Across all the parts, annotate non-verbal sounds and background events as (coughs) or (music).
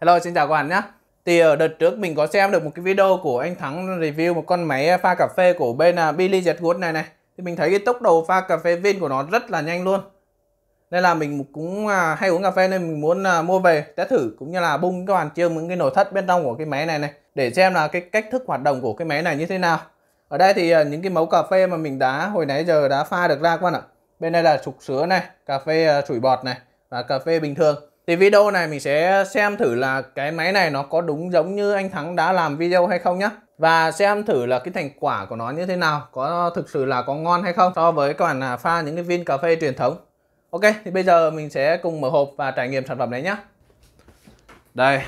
Hello, xin chào các bạn nhé. Thì ở đợt trước mình có xem được một cái video của anh Thắng review một con máy à, pha cà phê của bên à, Billy Jetwood này này. Thì mình thấy cái tốc độ pha cà phê viên của nó rất là nhanh luôn. Nên là mình cũng à, hay uống cà phê nên mình muốn mua về test thử cũng như là bung các bạn chưa những cái nội thất bên trong của cái máy này này để xem là cái cách thức hoạt động của cái máy này như thế nào. Ở đây thì những cái mẫu cà phê mà mình đã hồi nãy giờ đã pha được ra các bạn ạ. Bên đây là sục sữa này, cà phê sủi bọt này và cà phê bình thường thì video này mình sẽ xem thử là cái máy này nó có đúng giống như anh Thắng đã làm video hay không nhá và xem thử là cái thành quả của nó như thế nào có thực sự là có ngon hay không so với các bạn à, pha những cái viên cà phê truyền thống ok thì bây giờ mình sẽ cùng mở hộp và trải nghiệm sản phẩm này nhé đây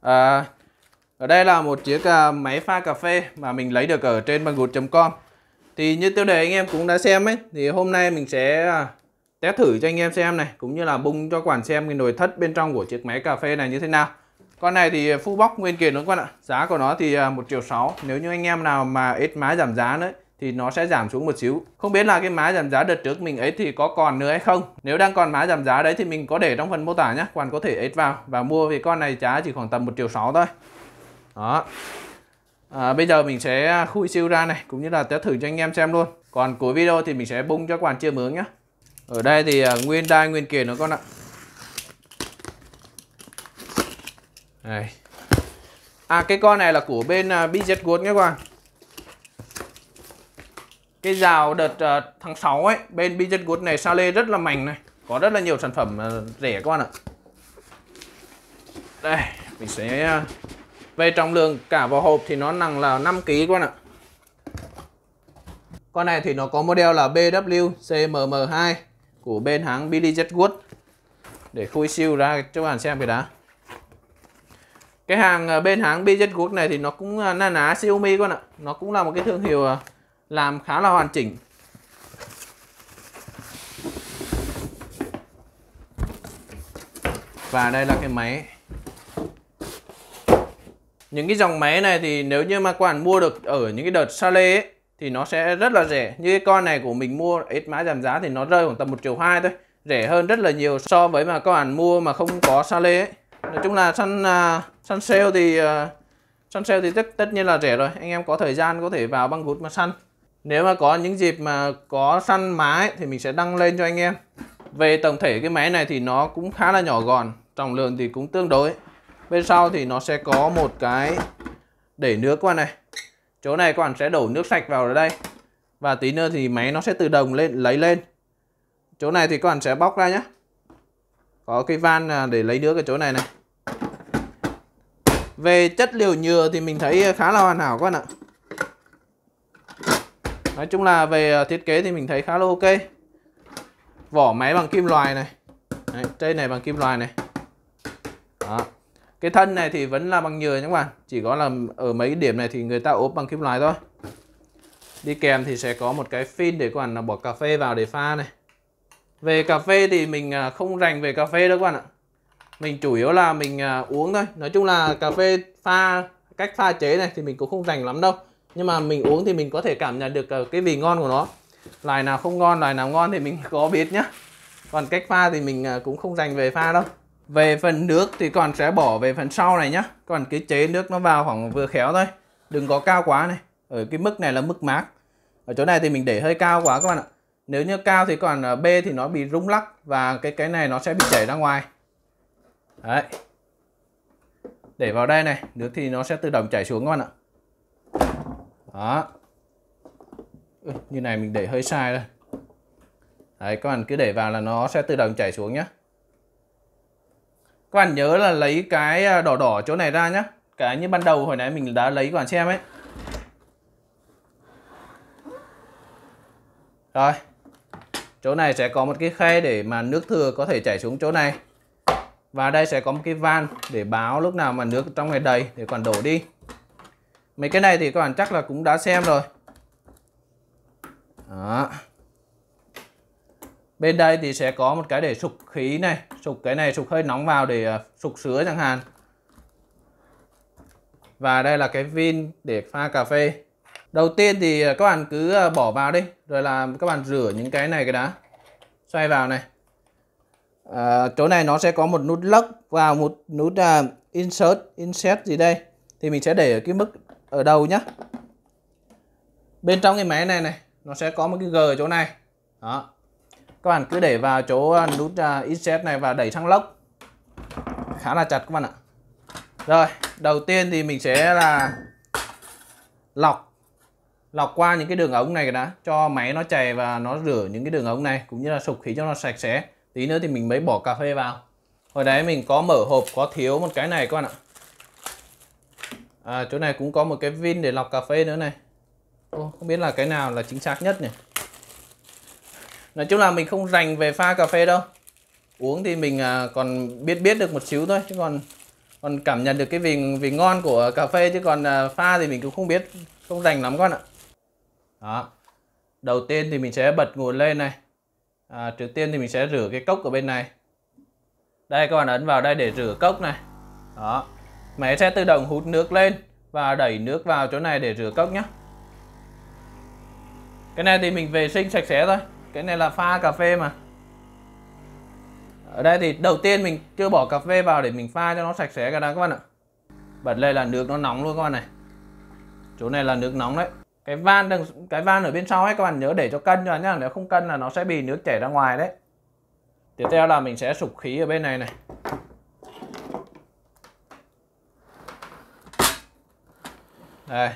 à, ở đây là một chiếc à, máy pha cà phê mà mình lấy được ở trên banggood.com thì như tiêu đề anh em cũng đã xem ấy thì hôm nay mình sẽ à, test thử cho anh em xem này cũng như là bung cho quản xem cái nồi thất bên trong của chiếc máy cà phê này như thế nào con này thì full box nguyên kiện đúng không ạ giá của nó thì à, một triệu sáu nếu như anh em nào mà ít máy giảm giá nữa thì nó sẽ giảm xuống một xíu không biết là cái máy giảm giá đợt trước mình ấy thì có còn nữa hay không nếu đang còn máy giảm giá đấy thì mình có để trong phần mô tả nhé quản có thể ấy vào và mua vì con này giá chỉ khoảng tầm một triệu sáu thôi đó à, bây giờ mình sẽ khui siêu ra này cũng như là test thử cho anh em xem luôn còn cuối video thì mình sẽ bung cho quản chia mướn nhé ở đây thì à, nguyên đai nguyên kiện nó con ạ đây. à cái con này là của bên à, BZ Gold nhé các bạn cái rào đợt uh, tháng 6 ấy bên BZ Gold này sale rất là mạnh này có rất là nhiều sản phẩm uh, rẻ các bạn ạ đây mình sẽ uh, về trọng lượng cả vào hộp thì nó nặng là 5 kg các bạn ạ con này thì nó có model là BW CMM2 của bên hãng Billy Jetwood để khui siêu ra cho các bạn xem cái đá cái hàng ờ, bên hãng BJGood này thì nó cũng ờ, na ná Xiaomi con ạ nó cũng là một cái thương hiệu ờ, làm khá là hoàn chỉnh và đây là cái máy những cái dòng máy này thì nếu như mà các bạn mua được ở những cái đợt sale ấy thì nó sẽ rất là rẻ như cái con này của mình mua ít mã giảm giá thì nó rơi khoảng tầm một triệu hai thôi rẻ hơn rất là nhiều so với mà các bạn mua mà không có sa lê ấy nói chung là săn à, săn sale thì à, săn sale thì tất tất nhiên là rẻ rồi anh em có thời gian có thể vào băng gút mà săn nếu mà có những dịp mà có săn mái thì mình sẽ đăng lên cho anh em về tổng thể cái máy này thì nó cũng khá là nhỏ gọn trọng lượng thì cũng tương đối bên sau thì nó sẽ có một cái để nước qua này chỗ này các bạn sẽ đổ nước sạch vào ở đây và tí nữa thì máy nó sẽ tự động lên lấy lên chỗ này thì các bạn sẽ bóc ra nhé có cái van à, để lấy nước ở chỗ này này về chất liệu nhựa thì mình thấy khá là hoàn hảo các bạn ạ nói chung là về à, thiết kế thì mình thấy khá là ok vỏ máy bằng kim loại này Đấy, trên này bằng kim loại này đó cái thân này thì vẫn là bằng nhựa các bạn chỉ có là ở mấy điểm này thì người ta ốp bằng kim loại thôi đi kèm thì sẽ có một cái phin để các bạn là bỏ cà phê vào để pha này về cà phê thì mình à, không rành về cà phê đâu các bạn ạ mình chủ yếu là mình à, uống thôi nói chung là cà phê pha cách pha chế này thì mình cũng không rành lắm đâu nhưng mà mình uống thì mình có thể cảm nhận được à, cái vị ngon của nó loại nào không ngon loại nào ngon thì mình (laughs) có biết nhá còn cách pha thì mình cũng không dành về pha đâu về phần nước thì còn sẽ bỏ về phần sau này nhá còn cái chế nước nó vào khoảng vừa khéo thôi đừng có cao quá này ở cái mức này là mức mát ở chỗ này thì mình để hơi cao quá các bạn ạ nếu như cao thì còn à, B thì nó bị rung lắc và cái cái này nó sẽ bị chảy ra ngoài đấy để vào đây này nước thì nó sẽ tự động chảy xuống các bạn ạ đó như này mình để hơi sai rồi đấy các bạn cứ để vào là nó sẽ tự động chảy xuống nhé các bạn nhớ là lấy cái à, đỏ đỏ chỗ này ra nhá cái như ban đầu hồi nãy mình đã lấy các bạn xem ấy rồi chỗ này sẽ có một cái khe để mà nước thừa có thể chảy xuống chỗ này và đây sẽ có một cái van để báo lúc nào mà nước trong này đầy để còn đổ đi mấy cái này thì các bạn chắc là cũng đã xem rồi đó bên đây thì sẽ có một cái để sục khí này sục cái này sục hơi nóng vào để ờ, sục sữa chẳng hạn và đây là cái vin để pha cà phê đầu tiên thì ờ, các bạn cứ ờ, bỏ vào đi rồi là các bạn rửa những cái này cái đã xoay vào này à, chỗ này nó sẽ có một nút lock và một nút uh, insert insert gì đây thì mình sẽ để ở cái mức ở đầu nhá bên trong cái máy này này nó sẽ có một cái g ở chỗ này đó các bạn cứ để vào chỗ ờ, nút ờ, insert này và đẩy sang lốc khá là chặt các bạn ạ rồi đầu tiên thì mình sẽ là lọc lọc qua những cái đường ống này đã cho máy nó chảy và nó rửa những cái đường ống này cũng như là sục khí cho nó sạch sẽ tí nữa thì mình mới bỏ cà phê vào hồi đấy mình có mở hộp có thiếu một cái này các bạn ạ à, chỗ này cũng có một cái vin để lọc cà phê nữa này Ô, không biết là cái nào là chính xác nhất nhỉ nói chung là mình không rành về pha cà phê đâu uống thì mình à, còn biết biết được một xíu thôi chứ còn còn cảm nhận được cái vị vị ngon của cà phê chứ còn à, pha thì mình cũng không biết không rành lắm con ạ đó đầu tiên thì mình sẽ bật nguồn lên này à, trước tiên thì mình sẽ rửa cái cốc ở bên này đây các bạn ấn vào đây để rửa cốc này đó máy sẽ tự động hút nước lên và đẩy nước vào chỗ này để rửa cốc nhé cái này thì mình vệ sinh sạch sẽ thôi cái này là pha cà phê mà ở đây thì đầu tiên mình chưa bỏ cà phê vào để mình pha cho nó sạch sẽ cả đã các bạn ạ bật lên là nước nó nóng luôn các bạn này chỗ này là nước nóng đấy cái van đằng cái van ở bên sau ấy các bạn nhớ để cho cân cho nhá nếu không cân là nó sẽ bị nước chảy ra ngoài đấy tiếp theo là mình sẽ sục khí ở bên này này đây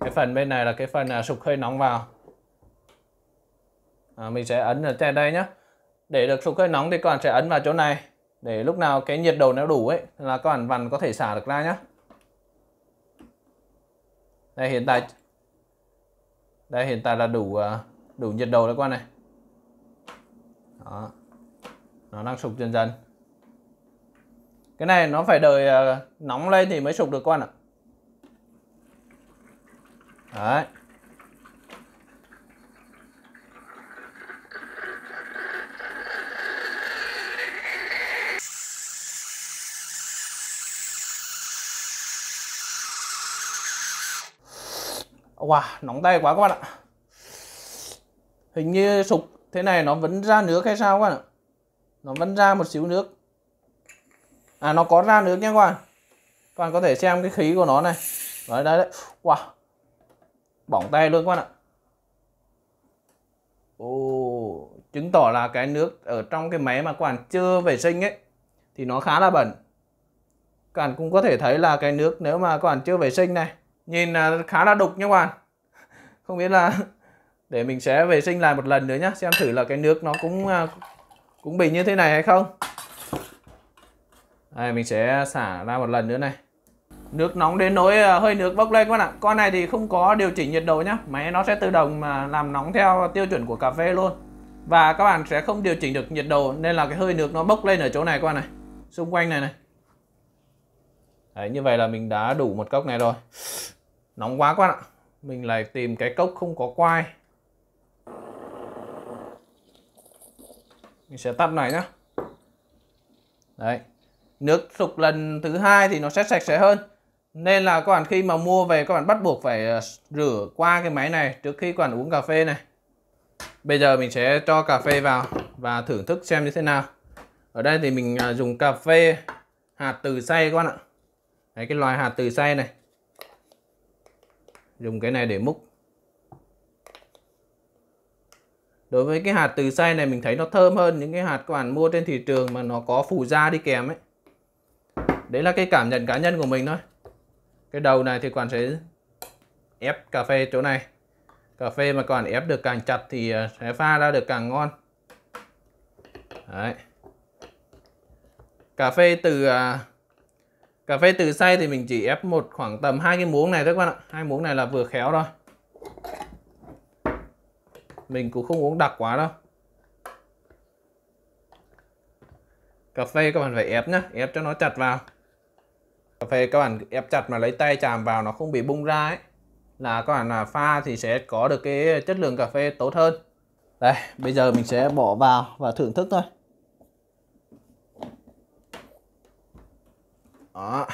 cái phần bên này là cái phần à, sục hơi nóng vào à, mình sẽ ấn ở trên đây nhé để được sục hơi nóng thì các bạn sẽ ấn vào chỗ này để lúc nào cái nhiệt độ nó đủ ấy là các bạn vằn có thể xả được ra nhé đây hiện tại đây hiện tại là đủ à, đủ nhiệt độ đấy các bạn này đó nó đang sụp dần dần cái này nó phải đợi à, nóng lên thì mới sụp được các bạn ạ đấy Wow, nóng tay quá các bạn ạ. Hình như sụp thế này nó vẫn ra nước hay sao các bạn ạ. Nó vẫn ra một xíu nước. À nó có ra nước nha các bạn. Các bạn có thể xem cái khí của nó này. Đấy đấy đấy. Wow. Bỏng tay luôn các bạn ạ. Ồ, chứng tỏ là cái nước ở trong cái máy mà các bạn chưa vệ sinh ấy thì nó khá là bẩn. Các bạn cũng có thể thấy là cái nước nếu mà các bạn chưa vệ sinh này nhìn là khá là đục nha các bạn không biết là (laughs) để mình sẽ vệ sinh lại một lần nữa nhá xem thử là cái nước nó cũng à, cũng bình như thế này hay không đây, mình sẽ xả ra một lần nữa này nước nóng đến nỗi à, hơi nước bốc lên các bạn ạ con này thì không có điều chỉnh nhiệt độ nhá máy nó sẽ tự động mà làm nóng theo tiêu chuẩn của cà phê luôn và các bạn sẽ không điều chỉnh được nhiệt độ nên là cái hơi nước nó bốc lên ở chỗ này các bạn này xung quanh này này Đấy, như vậy là mình đã đủ một cốc này rồi nóng quá các bạn ạ mình lại tìm cái cốc không có quai mình sẽ tắt này nhá đấy nước sục lần thứ hai thì nó sẽ sạch sẽ hơn nên là các bạn khi mà mua về các bạn bắt buộc phải ờ, rửa qua cái máy này trước khi các bạn uống cà phê này bây giờ mình sẽ cho cà phê vào và thưởng thức xem như thế nào ở đây thì mình ờ, dùng cà phê hạt từ xay các bạn ạ đấy cái loài hạt từ xay này dùng cái này để múc đối với cái hạt từ xay này mình thấy nó thơm hơn những cái hạt các bạn mua trên thị trường mà nó có phủ da đi kèm ấy đấy là cái cảm nhận cá nhân của mình thôi cái đầu này thì các sẽ ép cà phê chỗ này cà phê mà còn ép được càng chặt thì à, sẽ pha ra được càng ngon đấy cà phê từ à, cà phê từ xay thì mình chỉ ép một khoảng tầm hai cái muỗng này thôi các bạn ạ hai muỗng này là vừa khéo rồi. mình cũng không uống đặc quá đâu cà phê các bạn phải ép nhá ép cho nó chặt vào cà phê các bạn ép chặt mà lấy tay chạm vào nó không bị bung ra ấy là các bạn là pha thì sẽ có được cái chất lượng cà phê tốt hơn đây bây giờ mình sẽ bỏ vào và thưởng thức thôi 啊。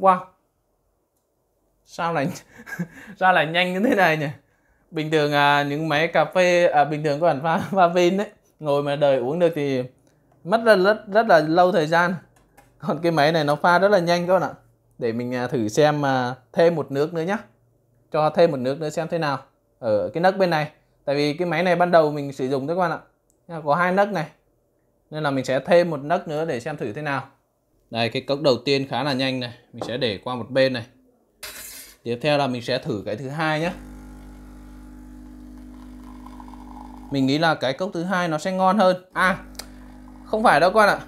wow sao lại (laughs) sao lại nhanh như thế này nhỉ bình thường à, những máy cà phê à, bình thường của ảnh pha pha vin đấy ngồi mà đợi uống được thì mất rất rất rất là lâu thời gian còn cái máy này nó pha rất là nhanh các bạn ạ để mình à, thử xem à, thêm một nước nữa nhá cho thêm một nước nữa xem thế nào ở cái nấc bên này tại vì cái máy này ban đầu mình sử dụng thôi các bạn ạ có hai nấc này nên là mình sẽ thêm một nấc nữa để xem thử thế nào đây cái cốc đầu tiên khá là nhanh này Mình sẽ để qua một bên này Tiếp theo là mình sẽ thử cái thứ hai nhé Mình nghĩ là cái cốc thứ hai nó sẽ ngon hơn À không phải đâu con ạ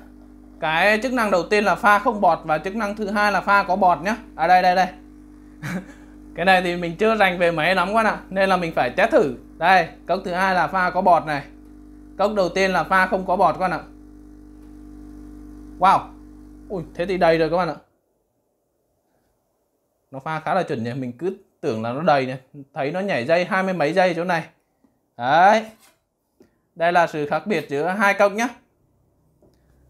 Cái chức năng đầu tiên là pha không bọt Và chức năng thứ hai là pha có bọt nhé À đây đây đây (laughs) Cái này thì mình chưa dành về máy lắm con ạ Nên là mình phải test thử Đây cốc thứ hai là pha có bọt này Cốc đầu tiên là pha không có bọt con ạ Wow Ui, thế thì đầy rồi các bạn ạ. Nó pha khá là chuẩn nhỉ, mình cứ tưởng là nó đầy này, thấy nó nhảy dây hai mươi mấy giây chỗ này. Đấy. Đây là sự khác biệt giữa hai cốc nhá,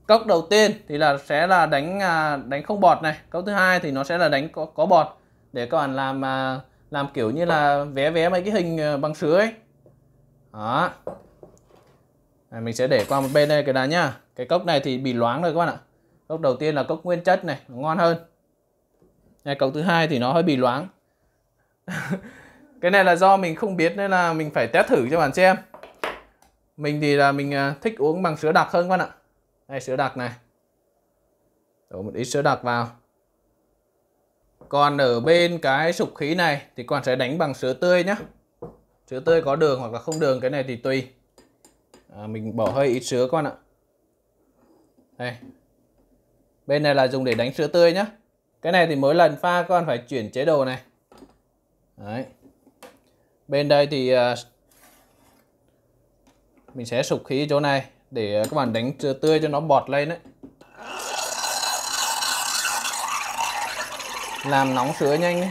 Cốc đầu tiên thì là sẽ là đánh à, đánh không bọt này, cốc thứ hai thì nó sẽ là đánh có, có bọt để các bạn làm à, làm kiểu như là vé vé mấy cái hình à, bằng sứ ấy. Đó. Này, mình sẽ để qua một bên đây cái đá nhá. Cái cốc này thì bị loáng rồi các bạn ạ cốc đầu tiên là cốc nguyên chất này ngon hơn này cốc thứ hai thì nó hơi bị loáng (laughs) cái này là do mình không biết nên là mình phải test thử cho bạn xem mình thì là mình à, thích uống bằng sữa đặc hơn các bạn ạ đây sữa đặc này đổ một ít sữa đặc vào còn ở bên cái sục khí này thì còn sẽ đánh bằng sữa tươi nhé sữa tươi có đường hoặc là không đường cái này thì tùy à, mình bỏ hơi ít sữa con ạ đây Bên này là dùng để đánh sữa tươi nhé. Cái này thì mỗi lần pha con phải chuyển chế độ này. Đấy. Bên đây thì ờ, mình sẽ sục khí chỗ này để các bạn đánh sữa tươi cho nó bọt lên đấy. Làm nóng sữa nhanh ấy.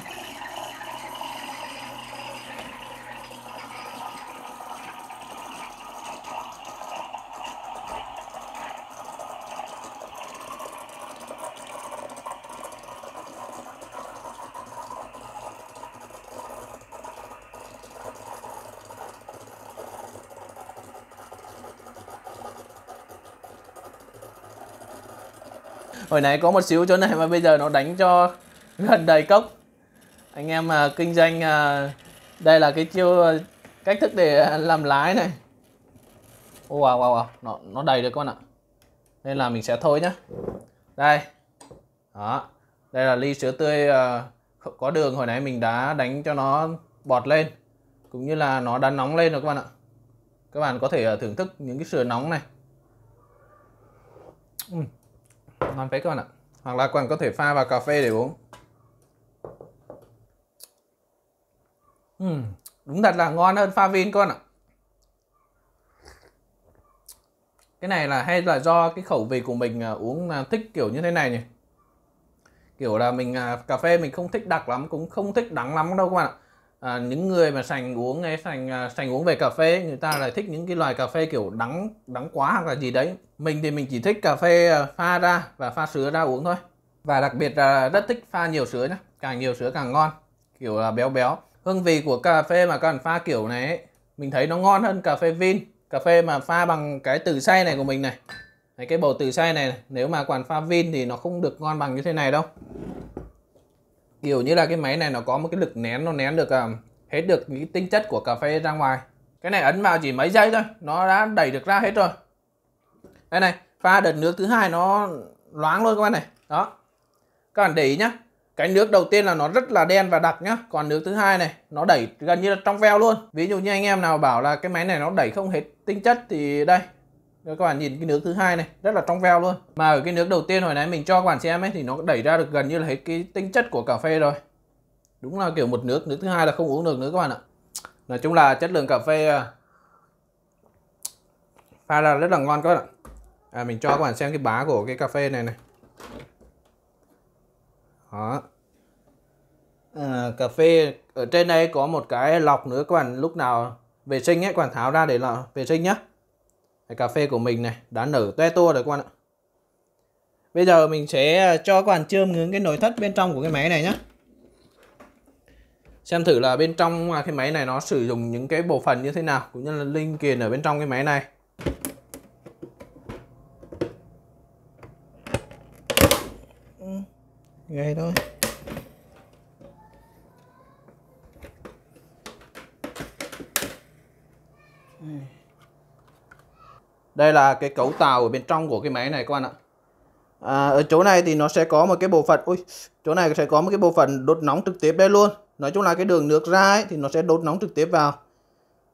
hồi nãy có một xíu chỗ này mà bây giờ nó đánh cho gần đầy cốc anh em à, kinh doanh à, đây là cái chiêu à, cách thức để à, làm lái này wow wow wow nó, nó đầy được con ạ nên là mình sẽ thôi nhá đây đó đây là ly sữa tươi à, có đường hồi nãy mình đã đánh cho nó bọt lên cũng như là nó đã nóng lên rồi các bạn ạ các bạn có thể à, thưởng thức những cái sữa nóng này uhm ngon phết các bạn ạ hoặc là còn có thể pha vào cà phê để uống uhm, đúng thật là ngon hơn pha vin các bạn ạ cái này là hay là do cái khẩu vị của mình à, uống à, thích kiểu như thế này nhỉ kiểu là mình à, cà phê mình không thích đặc lắm cũng không thích đắng lắm đâu các bạn ạ à, những người mà sành uống ấy sành à, sành uống về cà phê người ta lại thích những cái loại cà phê kiểu đắng đắng quá hoặc là gì đấy mình thì mình chỉ thích cà phê à, pha ra và pha sữa ra uống thôi và đặc biệt là rất thích pha nhiều sữa nhé càng nhiều sữa càng ngon kiểu là béo béo hương vị của cà phê mà cần pha kiểu này ấy, mình thấy nó ngon hơn cà phê vin cà phê mà pha bằng cái từ xay này của mình này cái bầu từ xay này, này nếu mà quản pha vin thì nó không được ngon bằng như thế này đâu kiểu như là cái máy này nó có một cái lực nén nó nén được uh, hết được những tinh chất của cà phê ra ngoài cái này ấn vào chỉ mấy giây thôi nó đã đẩy được ra hết rồi đây này pha đợt nước thứ hai nó loáng luôn các bạn này đó các bạn để ý nhá cái nước đầu tiên là nó rất là đen và đặc nhá còn nước thứ hai này nó đẩy gần như là trong veo luôn ví dụ như anh em nào bảo là cái máy này nó đẩy không hết tinh chất thì đây các bạn nhìn cái nước thứ hai này rất là trong veo luôn mà ở cái nước đầu tiên hồi nãy mình cho các bạn xem ấy thì nó đẩy ra được gần như là hết cái tinh chất của cà phê rồi đúng là kiểu một nước nước thứ hai là không uống được nữa các bạn ạ nói chung là chất lượng cà phê à, pha ra rất là ngon các bạn ạ à, mình cho các bạn xem cái bá của cái cà phê này này đó à, cà phê ở trên đây có một cái lọc nữa các bạn lúc nào vệ sinh ấy các bạn tháo ra để là vệ sinh nhá Đấy, cà phê của mình này đã nở toe to rồi các bạn ạ bây giờ mình sẽ à, cho các bạn chơm ngưỡng cái nội thất bên trong của cái máy này nhé xem thử là bên trong à, cái máy này nó sử dụng những cái bộ phận như thế nào cũng như là linh kiện ở bên trong cái máy này ừ, gầy thôi Mm đây là cái cấu tạo ở bên trong của cái máy này các bạn ạ à, ở chỗ này thì nó sẽ có một cái bộ phận ui chỗ này sẽ có một cái bộ phận đốt nóng trực tiếp đây luôn nói chung là cái đường nước ra ấy, thì nó sẽ đốt nóng trực tiếp vào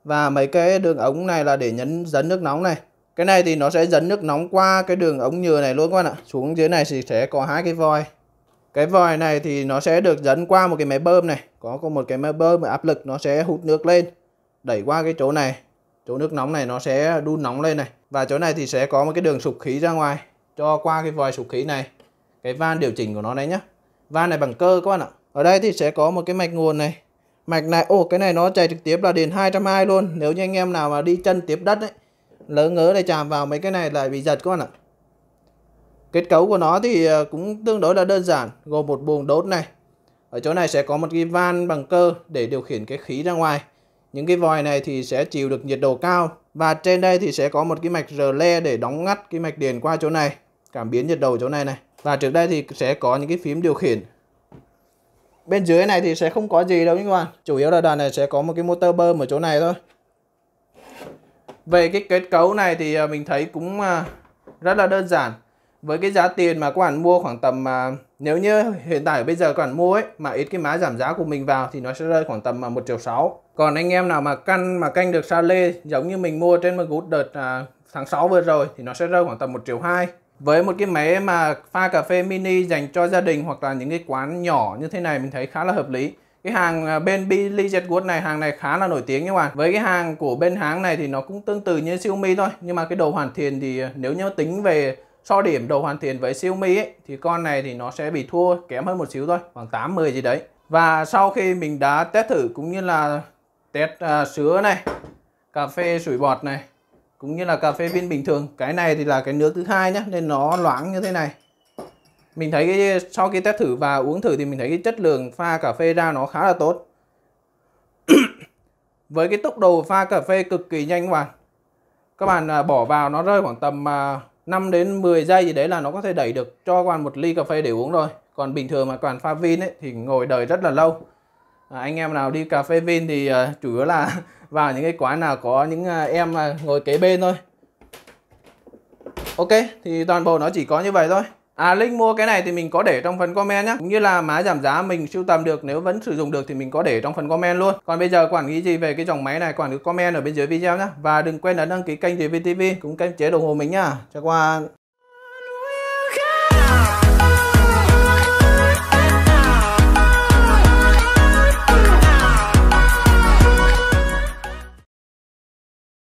và mấy cái đường ống này là để nhấn dẫn nước nóng này cái này thì nó sẽ dẫn nước nóng qua cái đường ống nhựa này luôn các bạn ạ xuống dưới này thì sẽ có hai cái vòi cái vòi này thì nó sẽ được dẫn qua một cái máy bơm này có có một cái máy bơm áp lực nó sẽ hút nước lên đẩy qua cái chỗ này chỗ nước nóng này nó sẽ đun nóng lên này và chỗ này thì sẽ có một cái đường sục khí ra ngoài cho qua cái vòi sục khí này cái van điều chỉnh của nó đấy nhá van này bằng cơ các bạn ạ ở đây thì sẽ có một cái mạch nguồn này mạch này ô cái này nó chạy trực tiếp là điện 220 luôn nếu như anh em nào mà đi chân tiếp đất ấy lỡ ngớ lại chạm vào mấy cái này lại bị giật các bạn ạ kết cấu của nó thì ờ, cũng tương đối là đơn giản gồm một buồng đốt này ở chỗ này sẽ có một cái van bằng cơ để điều khiển cái khí ra ngoài những cái vòi này thì sẽ chịu được nhiệt độ cao và trên đây thì sẽ có một cái mạch rle để đóng ngắt cái mạch điện qua chỗ này cảm biến nhiệt đầu chỗ này này và trước đây thì sẽ có những cái phím điều khiển bên dưới này thì sẽ không có gì đâu các bạn chủ yếu là đoàn này sẽ có một cái motor bơm ở chỗ này thôi về cái kết cấu này thì à, mình thấy cũng à, rất là đơn giản với cái giá tiền mà các bạn mua khoảng tầm mà nếu như hiện tại bây giờ các bạn mua ấy mà ít cái mã giảm giá của mình vào thì nó sẽ rơi khoảng tầm 1 à, triệu 6 còn anh em nào mà canh mà canh được sa lê giống như mình mua trên một gút đợt à, tháng 6 vừa rồi thì nó sẽ rơi khoảng tầm 1 triệu 2 với một cái máy mà pha cà phê mini dành cho gia đình hoặc là những cái quán nhỏ như thế này mình thấy khá là hợp lý cái hàng à, bên Billy Jetwood này hàng này khá là nổi tiếng các bạn với cái hàng của bên hãng này thì nó cũng tương tự như Xiaomi thôi nhưng mà cái đầu hoàn thiện thì à, nếu như tính về so điểm đầu hoàn thiện với Xiaomi ấy, thì con này thì nó sẽ bị thua kém hơn một xíu thôi khoảng 8-10 gì đấy và sau khi mình đã test thử cũng như là test à, sứa này cà phê sủi bọt này cũng như là cà phê viên bình thường cái này thì là cái nước thứ hai nhé nên nó loãng như thế này mình thấy cái, sau khi test thử và uống thử thì mình thấy cái chất lượng pha cà phê ra nó khá là tốt (coughs) với cái tốc độ pha cà phê cực kỳ nhanh các bạn các bạn à, bỏ vào nó rơi khoảng tầm 5 à, đến 10 giây gì đấy là nó có thể đẩy được cho các bạn một ly cà phê để uống rồi còn bình thường mà các bạn pha viên ấy, thì ngồi đợi rất là lâu À, anh em nào đi cà phê Vin thì à, chủ yếu là (laughs) vào những cái quán nào có những à, em à, ngồi kế bên thôi Ok thì toàn bộ nó chỉ có như vậy thôi À link mua cái này thì mình có để trong phần comment nhé Cũng như là mã giảm giá mình sưu tầm được nếu vẫn sử dụng được thì mình có để trong phần comment luôn Còn bây giờ quản lý gì về cái dòng máy này quản lý comment ở bên dưới video nhé Và đừng quên ấn đăng ký kênh GVTV cũng kênh chế đồng hồ mình nhá Chào các bạn